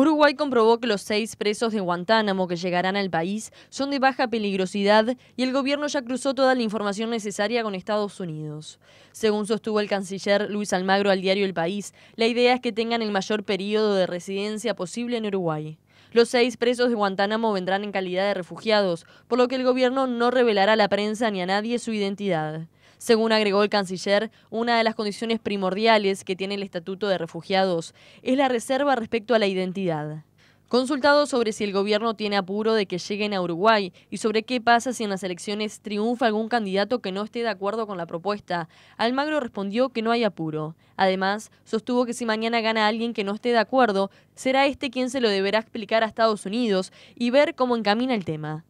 Uruguay comprobó que los seis presos de Guantánamo que llegarán al país son de baja peligrosidad y el gobierno ya cruzó toda la información necesaria con Estados Unidos. Según sostuvo el canciller Luis Almagro al diario El País, la idea es que tengan el mayor periodo de residencia posible en Uruguay. Los seis presos de Guantánamo vendrán en calidad de refugiados, por lo que el gobierno no revelará a la prensa ni a nadie su identidad. Según agregó el canciller, una de las condiciones primordiales que tiene el Estatuto de Refugiados es la reserva respecto a la identidad. Consultado sobre si el gobierno tiene apuro de que lleguen a Uruguay y sobre qué pasa si en las elecciones triunfa algún candidato que no esté de acuerdo con la propuesta, Almagro respondió que no hay apuro. Además, sostuvo que si mañana gana alguien que no esté de acuerdo, será este quien se lo deberá explicar a Estados Unidos y ver cómo encamina el tema.